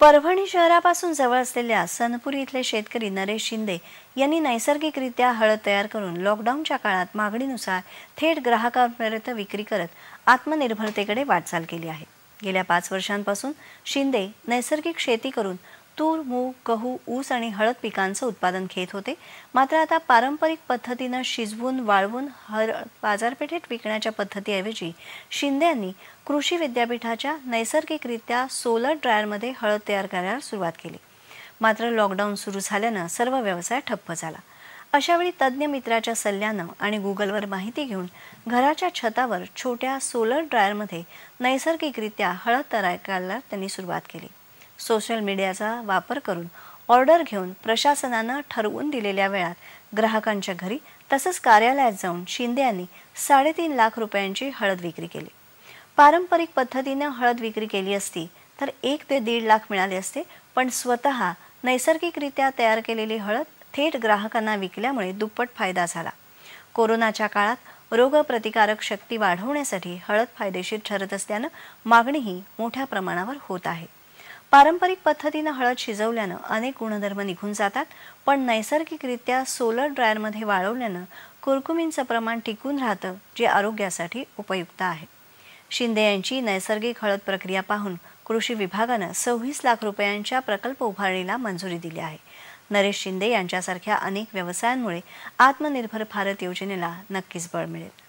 परभणी शहरापासून जवळ असलेल्या सनपुरी इथले शेतकरी नरेश शिंदे यांनी नैसर्गिकरित्या हळद तयार करून लॉकडाऊनच्या काळात मागणीनुसार थेट ग्राहकांपर्यंत विक्री करत आत्मनिर्भरतेकडे वाटचाल केली आहे गेल्या पाच वर्षांपासून शिंदे नैसर्गिक शेती करून तूर मूग गहू ऊस आणि हळद पिकांचं उत्पादन घेत होते मात्र आता पारंपरिक पद्धतीनं शिजवून वाळवून हळद बाजारपेठेत विकण्याच्या पद्धतीऐवजी शिंदे यांनी कृषी विद्यापीठाच्या नैसर्गिकरित्या सोलर ड्रायरमध्ये हळद तयार करायला सुरुवात केली मात्र लॉकडाऊन सुरू झाल्यानं सर्व व्यवसाय ठप्प झाला अशावेळी तज्ज्ञ मित्राच्या सल्ल्यानं आणि गुगलवर माहिती घेऊन घराच्या छतावर छोट्या सोलर ड्रायरमध्ये नैसर्गिकरित्या हळद तयार करायला त्यांनी सुरुवात केली सोशल मीडियाचा वापर करून ऑर्डर घेऊन प्रशासनानं ठरवून दिलेल्या वेळात ग्राहकांच्या घरी तसंच कार्यालयात जाऊन शिंदे यांनी साडेतीन लाख रुपयांची हळद विक्री केली पारंपरिक पद्धतीनं हळद विक्री केली असती तर एक ते दीड लाख मिळाले असते पण स्वतः नैसर्गिकरित्या तयार केलेली हळद थेट ग्राहकांना विकल्यामुळे दुप्पट फायदा झाला कोरोनाच्या काळात रोगप्रतिकारक शक्ती वाढवण्यासाठी हळद फायदेशीर ठरत असल्यानं मागणीही मोठ्या प्रमाणावर होत आहे पारंपरिक पद्धतीनं हळद शिजवल्यानं अनेक गुणधर्म निघून जातात पण नैसर्गिकरित्या सोलर ड्रायरमध्ये वाळवल्यानं कुरकुमींचं प्रमाण टिकून राहतं जे आरोग्यासाठी उपयुक्त आहे शिंदे यांची नैसर्गिक हळद प्रक्रिया पाहून कृषी विभागानं सव्वीस लाख रुपयांच्या प्रकल्प उभारणीला मंजुरी दिली आहे नरेश शिंदे यांच्यासारख्या अनेक व्यवसायांमुळे आत्मनिर्भर भारत योजनेला नक्कीच बळ मिळेल